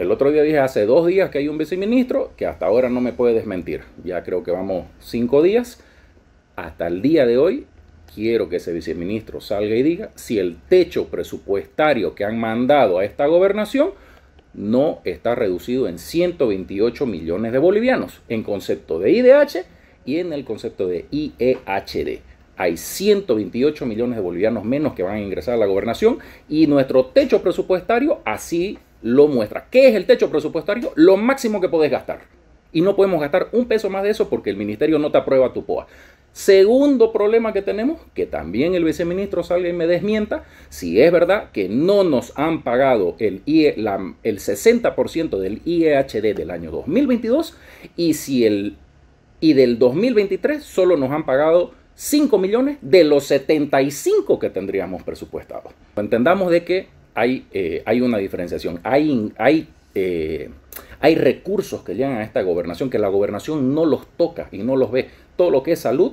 El otro día dije hace dos días que hay un viceministro que hasta ahora no me puede desmentir. Ya creo que vamos cinco días. Hasta el día de hoy quiero que ese viceministro salga y diga si el techo presupuestario que han mandado a esta gobernación no está reducido en 128 millones de bolivianos en concepto de IDH y en el concepto de IEHD. Hay 128 millones de bolivianos menos que van a ingresar a la gobernación y nuestro techo presupuestario así lo muestra. ¿Qué es el techo presupuestario? Lo máximo que podés gastar. Y no podemos gastar un peso más de eso porque el ministerio no te aprueba tu POA. Segundo problema que tenemos, que también el viceministro salga y me desmienta, si es verdad que no nos han pagado el, e, el 60% del IEHD del año 2022 y, si el, y del 2023 solo nos han pagado 5 millones de los 75 que tendríamos presupuestado. Entendamos de que eh, hay, una diferenciación. Eh, hay, recursos que llegan a esta gobernación que la gobernación no los toca y no los ve. Todo lo que es salud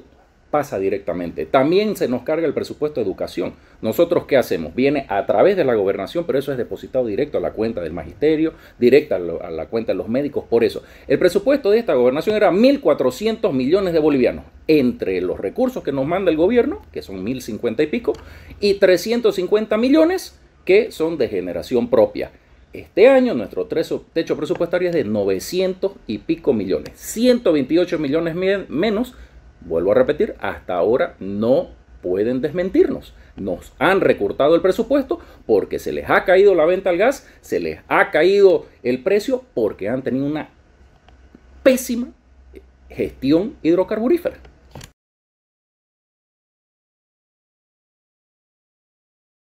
pasa directamente. También se nos carga el presupuesto de educación. Nosotros, ¿qué hacemos? Viene a través de la gobernación, pero eso es depositado directo a la cuenta del magisterio, directo a la cuenta de los médicos. Por eso, el presupuesto de esta gobernación era 1.400 millones de bolivianos, entre los recursos que nos manda el gobierno, que son 1.050 y pico, y 350 millones que son de generación propia. Este año nuestro techo presupuestario es de 900 y pico millones. 128 millones menos, vuelvo a repetir, hasta ahora no pueden desmentirnos. Nos han recortado el presupuesto porque se les ha caído la venta al gas, se les ha caído el precio porque han tenido una pésima gestión hidrocarburífera.